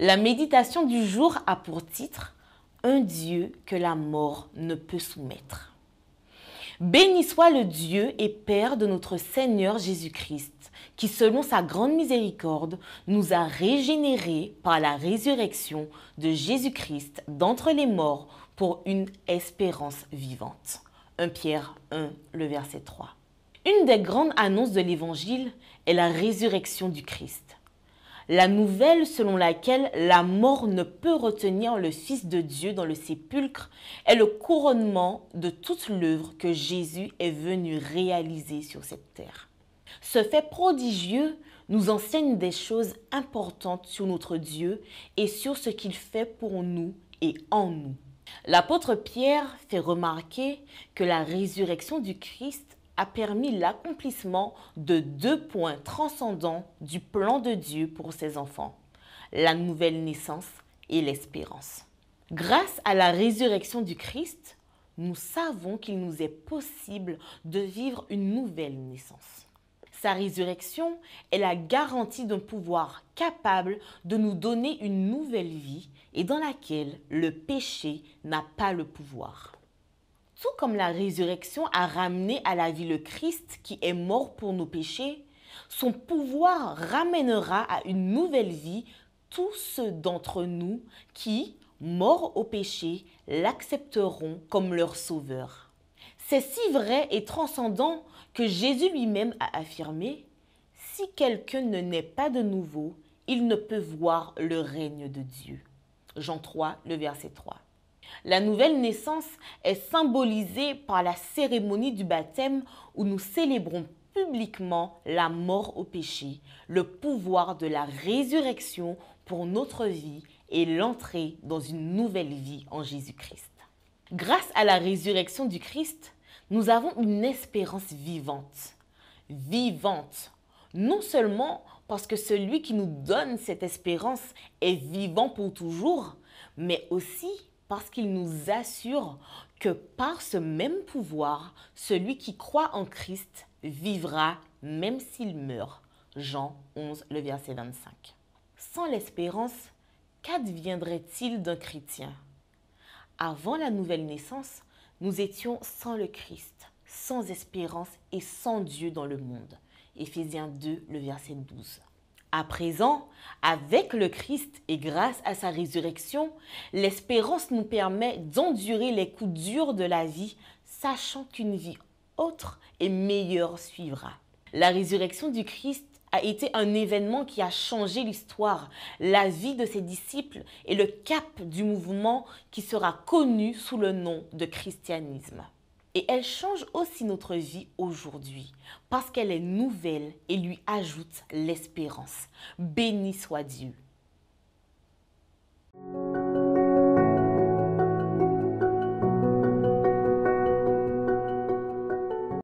La méditation du jour a pour titre Un Dieu que la mort ne peut soumettre. Béni soit le Dieu et Père de notre Seigneur Jésus-Christ, qui selon sa grande miséricorde nous a régénérés par la résurrection de Jésus-Christ d'entre les morts pour une espérance vivante. 1 Pierre 1, le verset 3. Une des grandes annonces de l'Évangile est la résurrection du Christ la nouvelle selon laquelle la mort ne peut retenir le Fils de Dieu dans le sépulcre est le couronnement de toute l'œuvre que Jésus est venu réaliser sur cette terre. Ce fait prodigieux nous enseigne des choses importantes sur notre Dieu et sur ce qu'il fait pour nous et en nous. L'apôtre Pierre fait remarquer que la résurrection du Christ a permis l'accomplissement de deux points transcendants du plan de Dieu pour ses enfants, la nouvelle naissance et l'espérance. Grâce à la résurrection du Christ, nous savons qu'il nous est possible de vivre une nouvelle naissance. Sa résurrection est la garantie d'un pouvoir capable de nous donner une nouvelle vie et dans laquelle le péché n'a pas le pouvoir tout comme la résurrection a ramené à la vie le Christ qui est mort pour nos péchés, son pouvoir ramènera à une nouvelle vie tous ceux d'entre nous qui, morts au péché, l'accepteront comme leur sauveur. C'est si vrai et transcendant que Jésus lui-même a affirmé, Si quelqu'un ne naît pas de nouveau, il ne peut voir le règne de Dieu. Jean 3, le verset 3. La nouvelle naissance est symbolisée par la cérémonie du baptême où nous célébrons publiquement la mort au péché, le pouvoir de la résurrection pour notre vie et l'entrée dans une nouvelle vie en Jésus-Christ. Grâce à la résurrection du Christ, nous avons une espérance vivante. Vivante. Non seulement parce que celui qui nous donne cette espérance est vivant pour toujours, mais aussi parce qu'il nous assure que par ce même pouvoir, celui qui croit en Christ vivra même s'il meurt. Jean 11, le verset 25. Sans l'espérance, qu'adviendrait-il d'un chrétien Avant la nouvelle naissance, nous étions sans le Christ, sans espérance et sans Dieu dans le monde. Éphésiens 2, le verset 12. À présent, avec le Christ et grâce à sa résurrection, l'espérance nous permet d'endurer les coups durs de la vie, sachant qu'une vie autre et meilleure suivra. La résurrection du Christ a été un événement qui a changé l'histoire, la vie de ses disciples et le cap du mouvement qui sera connu sous le nom de christianisme. Et elle change aussi notre vie aujourd'hui parce qu'elle est nouvelle et lui ajoute l'espérance. Béni soit Dieu.